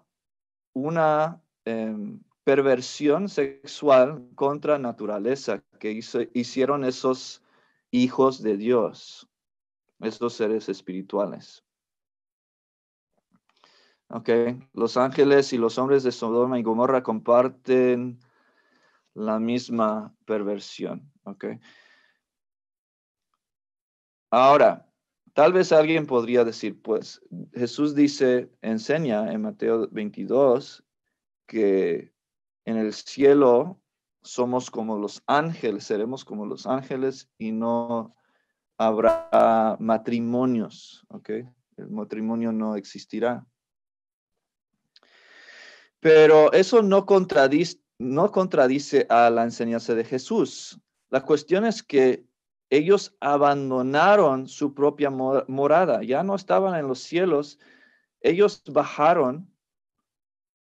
Speaker 1: una em, perversión sexual contra naturaleza que hizo, hicieron esos hijos de Dios, esos seres espirituales. Okay. Los ángeles y los hombres de Sodoma y Gomorra comparten la misma perversión. Ok. Ahora, tal vez alguien podría decir, pues Jesús dice, enseña en Mateo 22 que en el cielo somos como los ángeles, seremos como los ángeles y no habrá matrimonios, ¿ok? El matrimonio no existirá. Pero eso no contradice no contradice a la enseñanza de Jesús. La cuestión es que ellos abandonaron su propia morada, ya no estaban en los cielos, ellos bajaron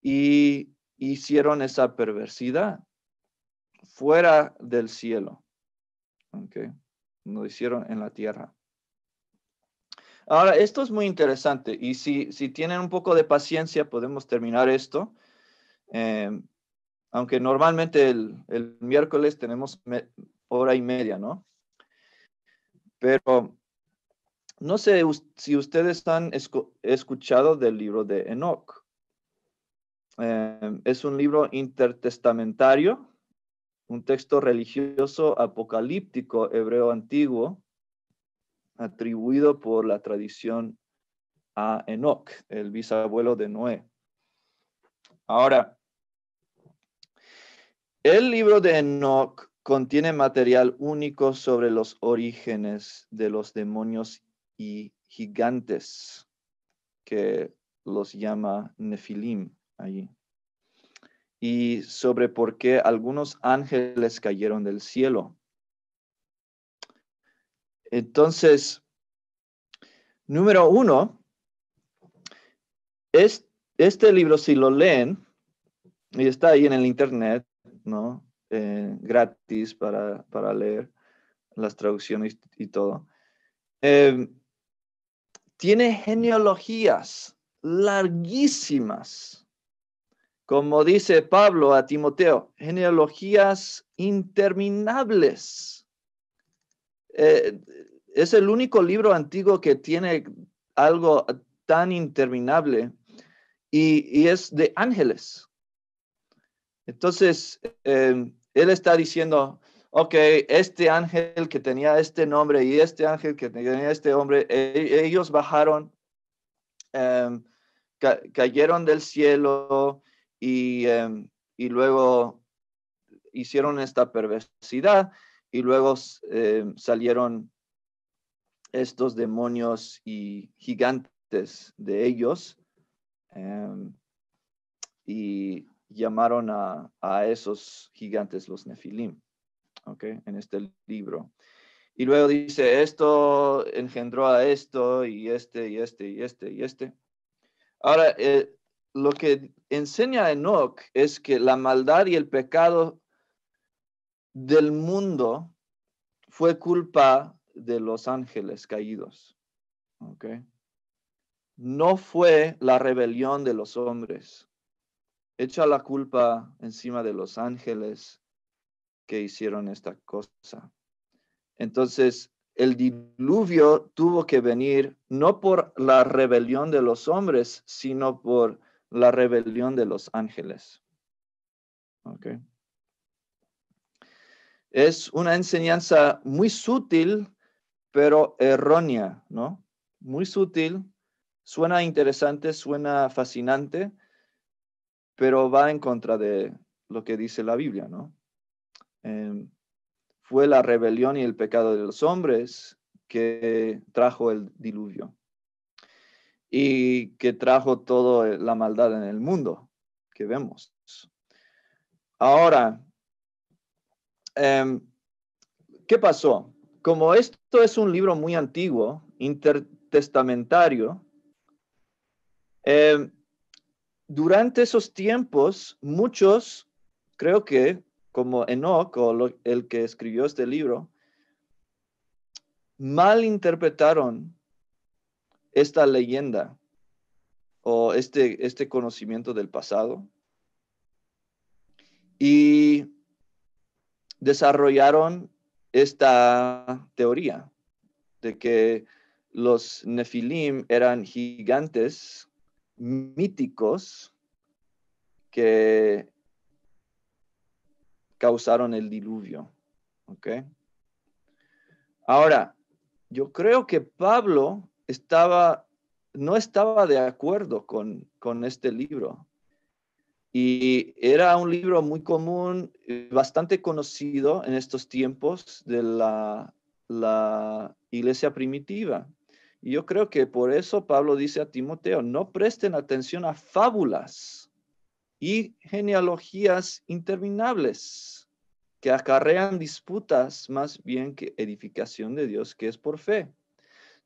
Speaker 1: y hicieron esa perversidad fuera del cielo. Okay. Lo hicieron en la tierra. Ahora, esto es muy interesante y si, si tienen un poco de paciencia, podemos terminar esto. Em, aunque normalmente el, miércoles tenemos hora y media, ¿no? Pero no sé si ustedes han escuchado del libro de Enoch. Eh, es un libro intertestamentario, un texto religioso apocalíptico hebreo antiguo, atribuido por la tradición a Enoch, el bisabuelo de Noé. Ahora, el libro de Enoch contiene material único sobre los orígenes de los demonios y gigantes, que los llama Nefilim allí, y sobre por qué algunos ángeles cayeron del cielo. Entonces, número uno, es, este libro, si lo leen, y está ahí en el Internet, ¿no? Eh, gratis para, leer las traducciones y todo. Em, tiene genealogías larguísimas. Como dice Pablo a Timoteo, genealogías interminables. Eh, es el único libro antiguo que tiene algo tan interminable y, y es de ángeles. Entonces, em, él está diciendo, ok, este ángel que tenía este nombre y este ángel que tenía este hombre, e, ellos bajaron, em, cayeron del cielo y, em, y, luego hicieron esta perversidad y luego salieron estos demonios y gigantes de ellos. y llamaron a, esos gigantes los Nefilim, Ok, en este libro. Y luego dice, esto engendró a esto y este y este y este y este. Ahora, eh, lo que enseña Enoch es que la maldad y el pecado del mundo fue culpa de los ángeles caídos. Ok. No fue la rebelión de los hombres echa la culpa encima de los ángeles que hicieron esta cosa. Entonces, el diluvio tuvo que venir no por la rebelión de los hombres, sino por la rebelión de los ángeles. Okay. Es una enseñanza muy sutil, pero errónea, ¿no? Muy sutil, suena interesante, suena fascinante, pero va en contra de lo que dice la Biblia, ¿no? Em, fue la rebelión y el pecado de los hombres que trajo el diluvio y que trajo toda la maldad en el mundo que vemos. Ahora, em, ¿qué pasó? Como esto es un libro muy antiguo, intertestamentario, eh, durante esos tiempos, muchos, creo que como Enoch o el que escribió este libro, malinterpretaron esta leyenda o este, este conocimiento del pasado y desarrollaron esta teoría de que los nefilim eran gigantes míticos que causaron el diluvio. ¿Ok? Ahora, yo creo que Pablo estaba, no estaba de acuerdo con, este libro. Y era un libro muy común, bastante conocido en estos tiempos de la, la iglesia primitiva. Y yo creo que por eso Pablo dice a Timoteo, no presten atención a fábulas y genealogías interminables que acarrean disputas más bien que edificación de Dios que es por fe.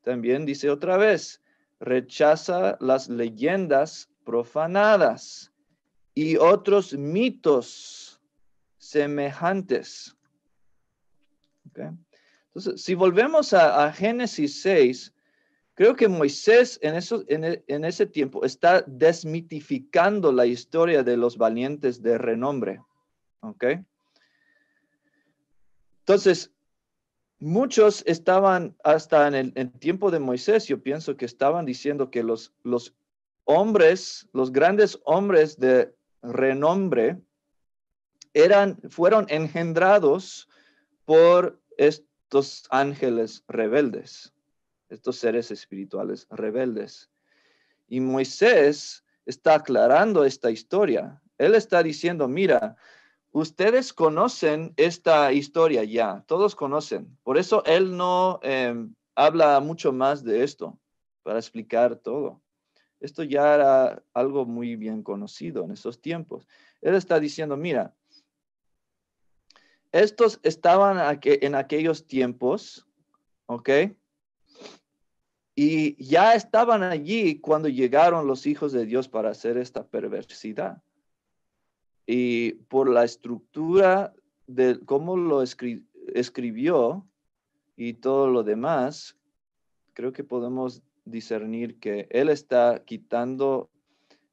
Speaker 1: También dice otra vez, rechaza las leyendas profanadas y otros mitos semejantes. Entonces, si volvemos a, a Génesis 6, Creo que Moisés en, eso, e, en, ese tiempo está desmitificando la historia de los valientes de renombre. Entonces, muchos estaban hasta en el, tiempo de Moisés, yo pienso que estaban diciendo que los, los hombres, los grandes hombres de renombre, eran, fueron engendrados por estos ángeles rebeldes estos seres espirituales rebeldes. Y Moisés está aclarando esta historia. Él está diciendo, mira, ustedes conocen esta historia ya, todos conocen. Por eso él no em, habla mucho más de esto para explicar todo. Esto ya era algo muy bien conocido en esos tiempos. Él está diciendo, mira, estos estaban en aquellos tiempos, ¿ok? Y ya estaban allí cuando llegaron los hijos de Dios para hacer esta perversidad. Y por la estructura de cómo lo escribió y todo lo demás, creo que podemos discernir que él está quitando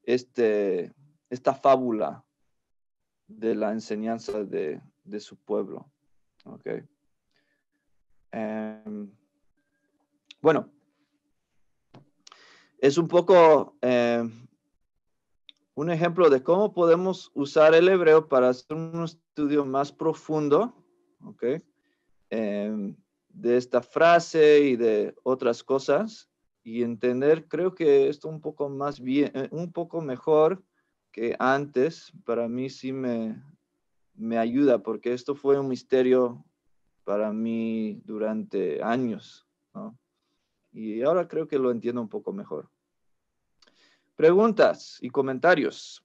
Speaker 1: este, esta fábula de la enseñanza de, su pueblo. Okay. Em, bueno, es un poco eh, un ejemplo de cómo podemos usar el hebreo para hacer un estudio más profundo, ¿ok? Eh, de esta frase y de otras cosas y entender, creo que esto un poco más bien, eh, un poco mejor que antes, para mí sí me, me ayuda porque esto fue un misterio para mí durante años, ¿no? Y ahora creo que lo entiendo un poco mejor. Preguntas y comentarios.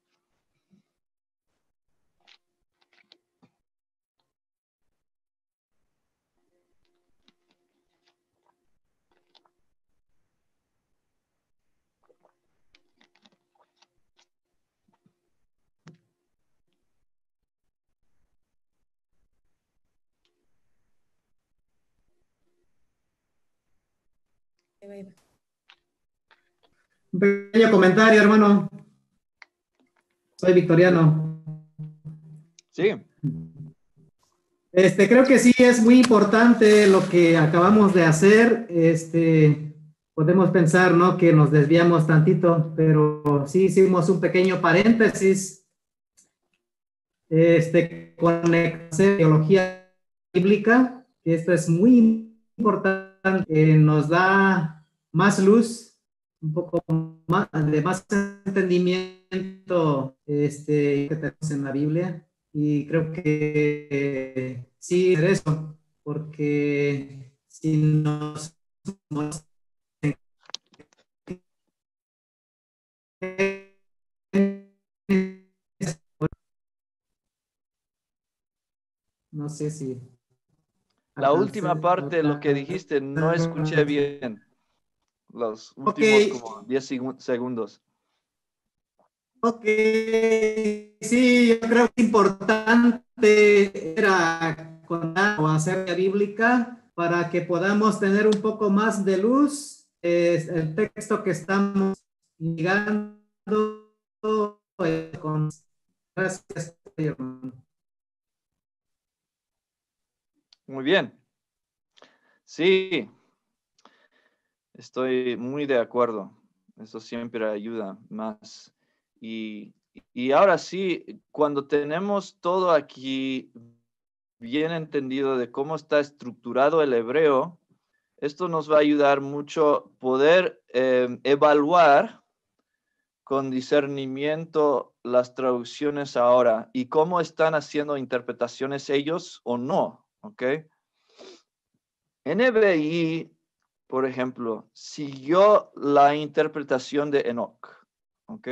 Speaker 2: Un pequeño comentario, hermano. Soy victoriano. Sí. Este, creo que sí es muy importante lo que acabamos de hacer. Este, podemos pensar, ¿no? Que nos desviamos tantito, pero sí hicimos un pequeño paréntesis. Este, con la teología bíblica, que esto es muy importante nos da más luz, un poco más, de más entendimiento este, que tenemos en la Biblia. Y creo que sí sí, eso, porque si
Speaker 3: No sé si la última
Speaker 1: parte de lo que dijiste no escuché bien. Los últimos 10 segundos.
Speaker 2: Ok, sí, yo creo que es importante era contar o hacer bíblica para que podamos tener un poco más de luz. Es el texto que estamos llegando. Eh, con... Gracias, hermano.
Speaker 1: Muy bien. Sí, estoy muy de acuerdo. Eso siempre ayuda más. Y, ahora sí, cuando tenemos todo aquí bien entendido de cómo está estructurado el hebreo, esto nos va a ayudar mucho poder eh, evaluar con discernimiento las traducciones ahora y cómo están haciendo interpretaciones ellos o no. ¿Ok? NBI, por ejemplo, siguió la interpretación de Enoch. ¿Ok?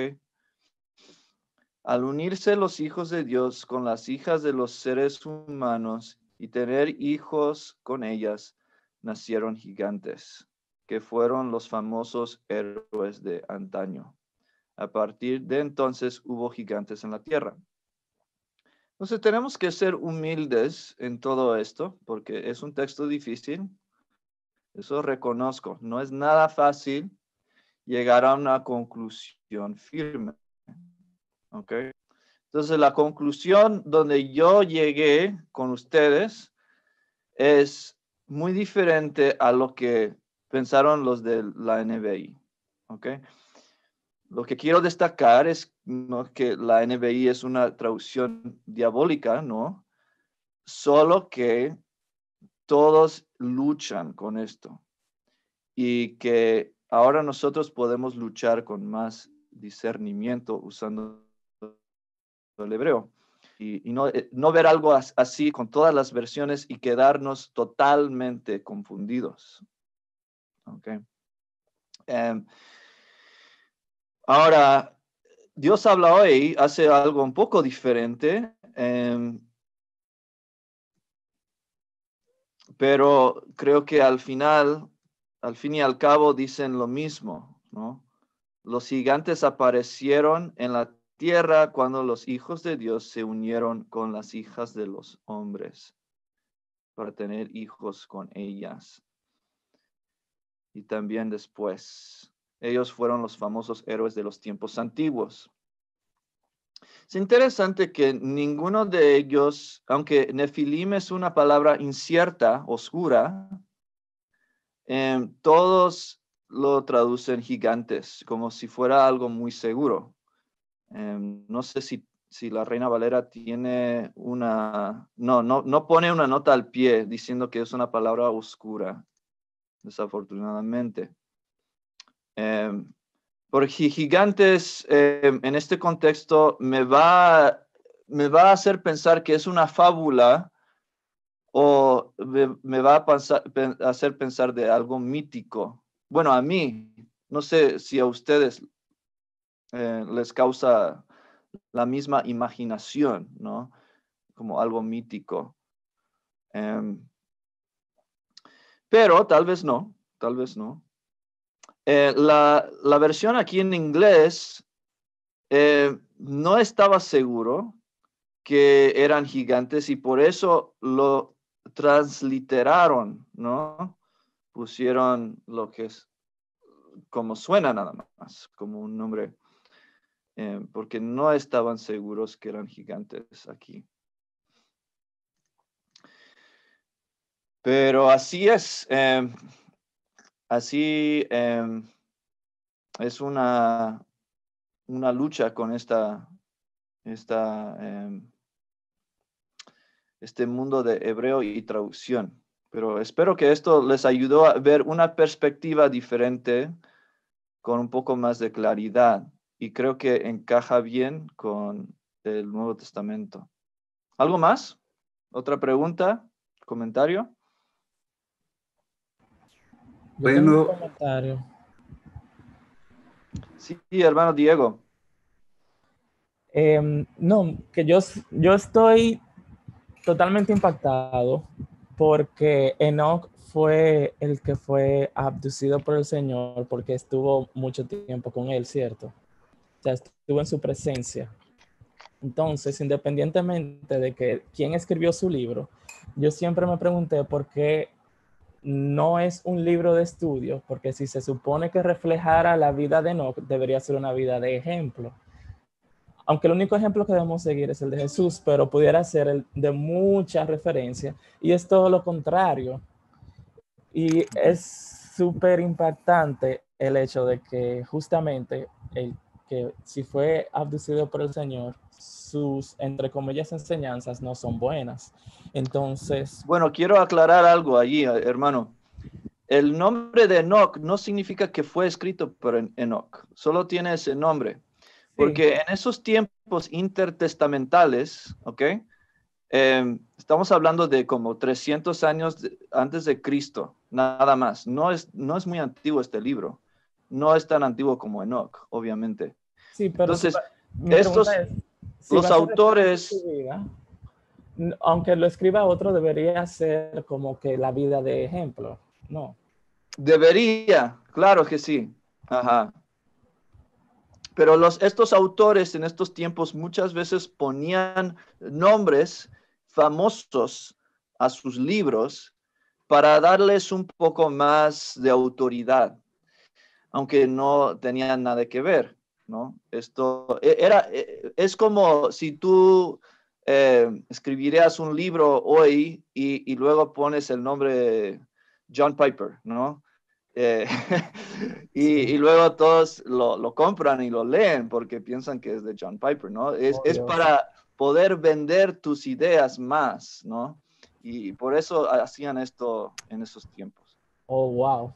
Speaker 1: Al unirse los hijos de Dios con las hijas de los seres humanos y tener hijos con ellas, nacieron gigantes, que fueron los famosos héroes de antaño. A partir de entonces hubo gigantes en la tierra. Entonces tenemos que ser humildes en todo esto, porque es un texto difícil. Eso reconozco. No es nada fácil llegar a una conclusión firme. ¿Ok? Entonces la conclusión donde yo llegué con ustedes es muy diferente a lo que pensaron los de la NBI. ¿Ok? Lo que quiero destacar es ¿no? que la NBI es una traducción diabólica, ¿no? Solo que todos luchan con esto y que ahora nosotros podemos luchar con más discernimiento usando el hebreo y, no, eh, no, ver algo así con todas las versiones y quedarnos totalmente confundidos. Okay. Em, Ahora, Dios habla hoy, hace algo un poco diferente, em, pero creo que al final, al fin y al cabo, dicen lo mismo, ¿no? Los gigantes aparecieron en la tierra cuando los hijos de Dios se unieron con las hijas de los hombres para tener hijos con ellas. Y también después. Ellos fueron los famosos héroes de los tiempos antiguos. Es interesante que ninguno de ellos, aunque Nefilim es una palabra incierta, oscura, em, todos lo traducen gigantes, como si fuera algo muy seguro. Em, no sé si, si, la Reina Valera tiene una... No, no, no pone una nota al pie diciendo que es una palabra oscura, desafortunadamente. Em, por porque gigantes em, en este contexto me va, me va a hacer pensar que es una fábula o me, va a hacer pensar de algo mítico. Bueno, a mí, no sé si a ustedes eh, les causa la misma imaginación, ¿no? Como algo mítico. Em, pero tal vez no, tal vez no. Eh, la, la, versión aquí en inglés, eh, no estaba seguro que eran gigantes y por eso lo transliteraron, ¿no? Pusieron lo que es como suena nada más, como un nombre, eh, porque no estaban seguros que eran gigantes aquí. Pero así es, Así em, es una, una lucha con esta, em, este mundo de hebreo y traducción. Pero espero que esto les ayudó a ver una perspectiva diferente con un poco más de claridad y creo que encaja bien con el Nuevo Testamento. ¿Algo más? ¿Otra pregunta? ¿Comentario?
Speaker 3: Sí, hermano Diego. Em, no, que yo, yo estoy totalmente impactado porque Enoch fue el que fue abducido por el Señor porque estuvo mucho tiempo con él, ¿cierto? O sea, estuvo en su presencia. Entonces, independientemente de que quién escribió su libro, yo siempre me pregunté por qué no es un libro de estudio, porque si se supone que reflejara la vida de Enoch, debería ser una vida de ejemplo. Aunque el único ejemplo que debemos seguir es el de Jesús, pero pudiera ser el de mucha referencia. y es todo lo contrario. Y es súper impactante el hecho de que justamente que si fue abducido por el Señor, sus, entre comillas, enseñanzas no son buenas. Entonces...
Speaker 1: Bueno, quiero aclarar algo allí, hermano. El nombre de Enoch no significa que fue escrito por Enoch, solo tiene ese nombre. Porque en esos tiempos intertestamentales, ¿ok? Em, estamos hablando de como 300 años antes de Cristo, nada más. No es, no es muy antiguo este libro. No es tan antiguo como Enoch, obviamente. Sí,
Speaker 3: pero Entonces, estos... Es
Speaker 1: los autores...
Speaker 3: aunque lo escriba otro, debería ser como que la vida de ejemplo, ¿no?
Speaker 1: Debería, claro que sí. Ajá. Pero los, estos autores en estos tiempos muchas veces ponían nombres famosos a sus libros para darles un poco más de autoridad, aunque no tenían nada que ver. Esto e, era, e, es como si tú eh, escribirías un libro hoy y, luego pones el nombre John Piper, ¿no? Eh, y, luego todos lo, compran y lo leen porque piensan que es de John Piper, ¿no? Es, para poder vender tus ideas más, ¿no? Y por eso hacían esto en esos tiempos. Oh, wow.